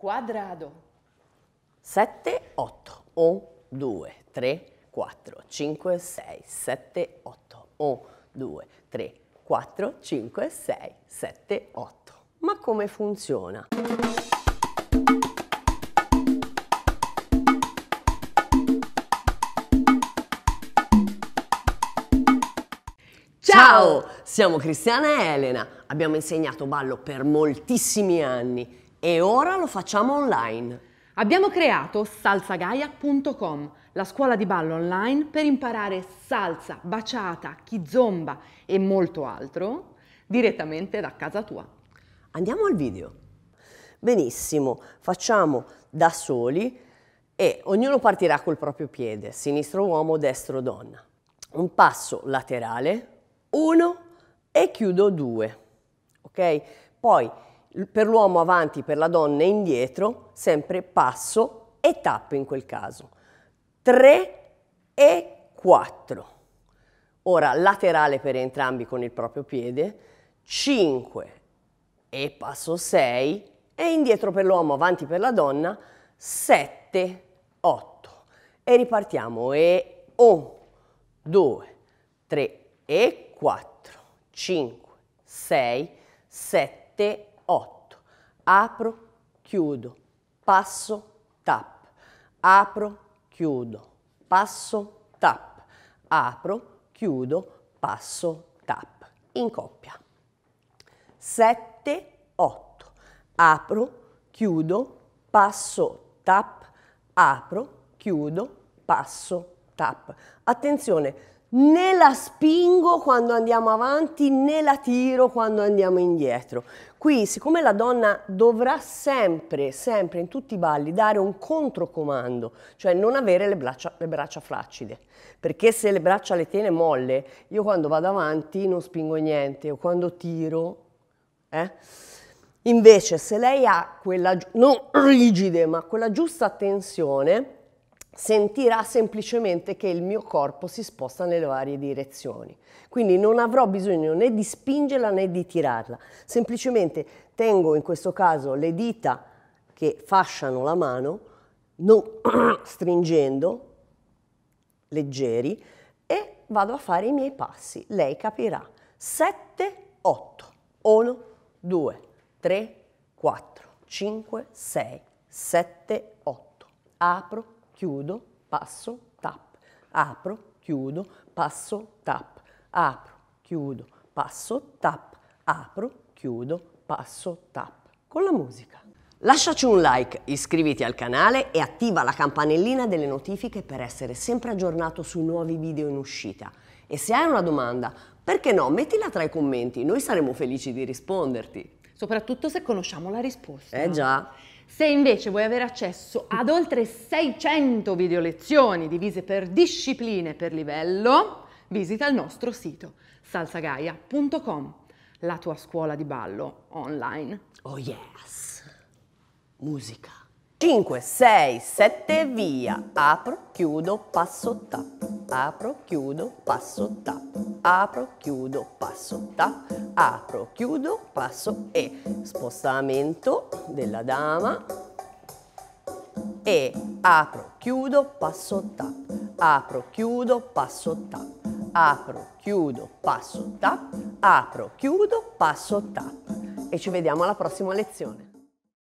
Quadrado. 7, 8. 1, 2, 3, 4, 5, 6, 7, 8. 1, 2, 3, 4, 5, 6, 7, 8. Ma come funziona? Ciao! Siamo Cristiana e Elena. Abbiamo insegnato ballo per moltissimi anni e ora lo facciamo online. Abbiamo creato salsagaia.com, la scuola di ballo online per imparare salsa, baciata, kizomba e molto altro direttamente da casa tua. Andiamo al video. Benissimo, facciamo da soli e ognuno partirà col proprio piede, sinistro uomo, destro donna. Un passo laterale, uno e chiudo due. Ok? Poi per l'uomo avanti, per la donna indietro, sempre passo e tappo in quel caso. 3 e 4. Ora laterale per entrambi con il proprio piede, 5 e passo 6 e indietro per l'uomo, avanti per la donna, 7, 8. E ripartiamo e 1, 2, 3 e 4, 5, 6, 7, 8. 8. Apro, chiudo, passo, tap. Apro, chiudo, passo, tap. Apro, chiudo, passo, tap. In coppia. 7, 8. Apro, chiudo, passo, tap. Apro, chiudo, passo, tap. Attenzione, né la spingo quando andiamo avanti né la tiro quando andiamo indietro. Qui, siccome la donna dovrà sempre, sempre in tutti i balli dare un controcomando, cioè non avere le braccia, le braccia flaccide, perché se le braccia le tiene molle, io quando vado avanti non spingo niente o quando tiro, eh? Invece se lei ha quella, non rigide, ma quella giusta tensione, sentirà semplicemente che il mio corpo si sposta nelle varie direzioni. Quindi non avrò bisogno né di spingerla né di tirarla, semplicemente tengo in questo caso le dita che fasciano la mano, non stringendo, leggeri, e vado a fare i miei passi. Lei capirà. 7, 8, 1, 2, 3, 4, 5, 6, 7, 8. Apro, chiudo, passo, tap, apro, chiudo, passo, tap, apro, chiudo, passo, tap, apro, chiudo, passo, tap, con la musica. Lasciaci un like, iscriviti al canale e attiva la campanellina delle notifiche per essere sempre aggiornato sui nuovi video in uscita. E se hai una domanda, perché no, mettila tra i commenti, noi saremo felici di risponderti soprattutto se conosciamo la risposta. Eh già. Se invece vuoi avere accesso ad oltre 600 video lezioni divise per discipline e per livello, visita il nostro sito salsagaia.com, la tua scuola di ballo online. Oh yes! Musica. 5, 6, 7, via. Apro, chiudo, passo, tap. Apro, chiudo, passo, tap. Apro, chiudo, passo, tap. Apro, chiudo, passo e spostamento della dama e apro, chiudo, passo, tap. Apro, chiudo, passo, tap. Apro, chiudo, passo, tap. Apro, chiudo, passo, tap. E ci vediamo alla prossima lezione.